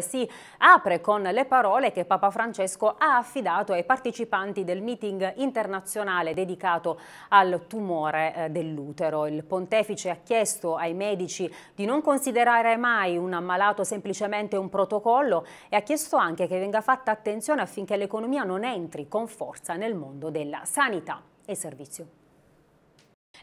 si apre con le parole che Papa Francesco ha affidato ai partecipanti del meeting internazionale dedicato al tumore eh, dell'utero. Il pontefice ha chiesto ai medici di non considerare mai un ammalato semplicemente un protocollo e ha chiesto anche che venga fatta attenzione affinché l'economia non entri con forza nel mondo della sanità e servizio.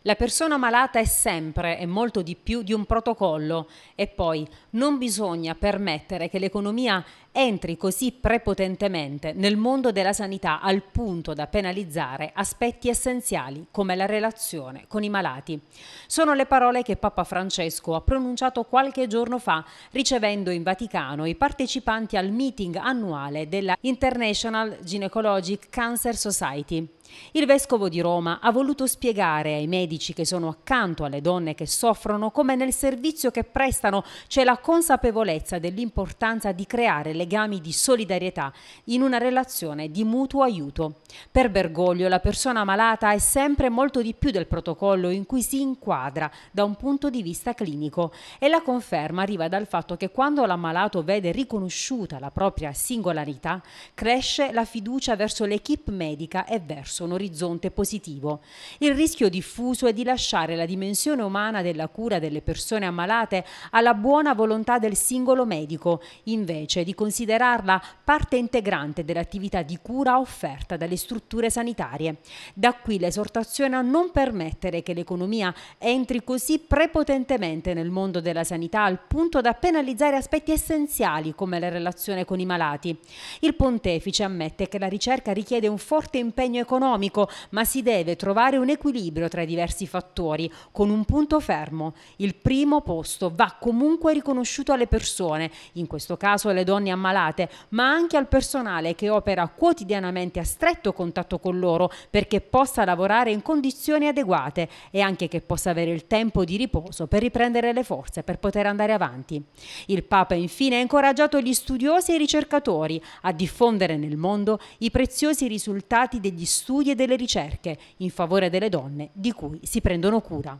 La persona malata è sempre e molto di più di un protocollo e poi non bisogna permettere che l'economia entri così prepotentemente nel mondo della sanità al punto da penalizzare aspetti essenziali come la relazione con i malati. Sono le parole che Papa Francesco ha pronunciato qualche giorno fa ricevendo in Vaticano i partecipanti al meeting annuale della International Gynecologic Cancer Society. Il vescovo di Roma ha voluto spiegare ai medici che sono accanto alle donne che soffrono come nel servizio che prestano c'è la consapevolezza dell'importanza di creare legami di solidarietà in una relazione di mutuo aiuto. Per Bergoglio la persona malata è sempre molto di più del protocollo in cui si inquadra da un punto di vista clinico e la conferma arriva dal fatto che quando l'ammalato vede riconosciuta la propria singolarità cresce la fiducia verso l'equipe medica e verso un orizzonte positivo. Il rischio diffuso è di lasciare la dimensione umana della cura delle persone ammalate alla buona volontà del singolo medico, invece di considerarla parte integrante dell'attività di cura offerta dalle strutture sanitarie. Da qui l'esortazione a non permettere che l'economia entri così prepotentemente nel mondo della sanità al punto da penalizzare aspetti essenziali come la relazione con i malati. Il pontefice ammette che la ricerca richiede un forte impegno economico economico, ma si deve trovare un equilibrio tra i diversi fattori, con un punto fermo. Il primo posto va comunque riconosciuto alle persone, in questo caso alle donne ammalate, ma anche al personale che opera quotidianamente a stretto contatto con loro perché possa lavorare in condizioni adeguate e anche che possa avere il tempo di riposo per riprendere le forze, per poter andare avanti. Il Papa infine ha incoraggiato gli studiosi e i ricercatori a diffondere nel mondo i preziosi risultati degli studi studi e delle ricerche in favore delle donne di cui si prendono cura.